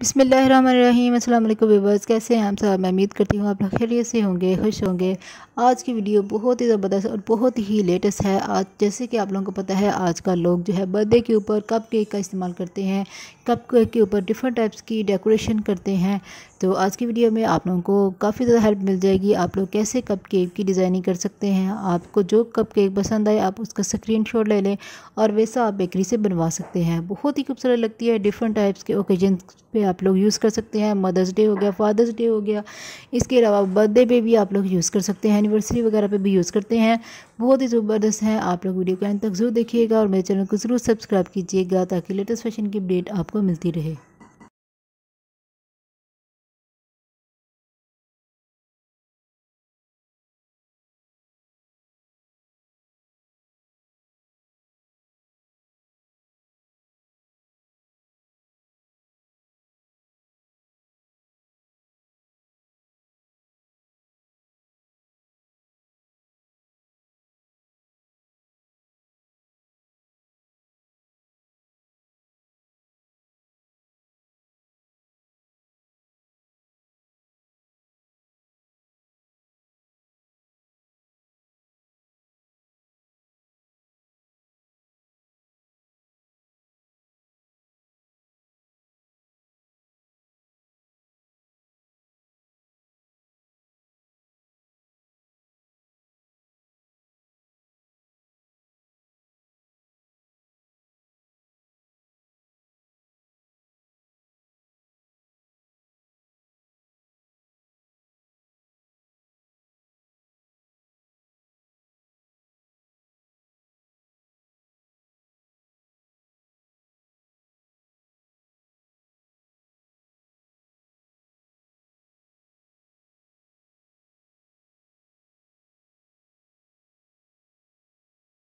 बसमिल अल्लाम कैसे हैं आप साहब मैं उम्मीद करती हूँ आप खैरियत से होंगे खुश होंगे आज की वीडियो बहुत ही ज़बरदस्त और बहुत ही लेटेस्ट है आज जैसे कि आप लोगों को पता है आज का लोग जो है बर्थडे के ऊपर कप केक का इस्तेमाल करते हैं कप केक के ऊपर डिफरेंट टाइप्स की डेकोरेशन करते हैं तो आज की वीडियो में आप लोगों को काफ़ी ज़्यादा हेल्प मिल जाएगी आप लोग कैसे कप केक की डिज़ाइनिंग कर सकते हैं आपको जो कप केक पसंद आए आप उसका स्क्रीन शॉट ले लें और वैसा आप बेकरी से बनवा सकते हैं बहुत ही खूबसूरत लगती है डिफरेंट टाइप्स के ओकेजन पर आप लोग यूज़ कर सकते हैं मदर्स डे हो गया फादर्स डे हो गया इसके अलावा बर्थडे पे भी आप लोग यूज़ कर सकते हैं एनिवर्सरी वगैरह पे भी यूज़ करते हैं बहुत ही ज़बरदस्त है आप लोग वीडियो को एंड तक जरूर देखिएगा और मेरे चैनल को ज़रूर सब्सक्राइब कीजिएगा ताकि लेटेस्ट फैशन की अपडेट आपको मिलती रहे